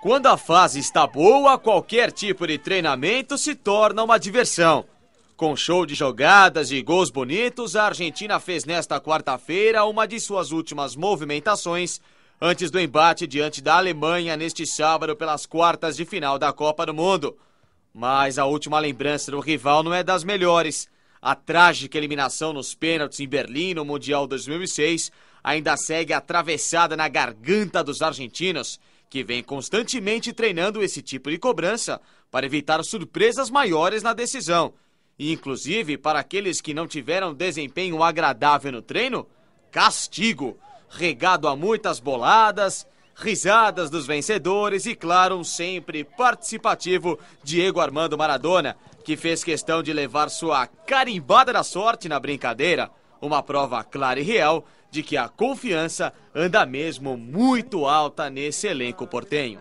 Quando a fase está boa, qualquer tipo de treinamento se torna uma diversão. Com show de jogadas e gols bonitos, a Argentina fez nesta quarta-feira uma de suas últimas movimentações antes do embate diante da Alemanha neste sábado pelas quartas de final da Copa do Mundo. Mas a última lembrança do rival não é das melhores. A trágica eliminação nos pênaltis em Berlim no Mundial 2006 ainda segue atravessada na garganta dos argentinos que vem constantemente treinando esse tipo de cobrança para evitar surpresas maiores na decisão. E, inclusive, para aqueles que não tiveram desempenho agradável no treino, castigo, regado a muitas boladas, risadas dos vencedores e, claro, um sempre participativo Diego Armando Maradona, que fez questão de levar sua carimbada da sorte na brincadeira. Uma prova clara e real de que a confiança anda mesmo muito alta nesse elenco portenho.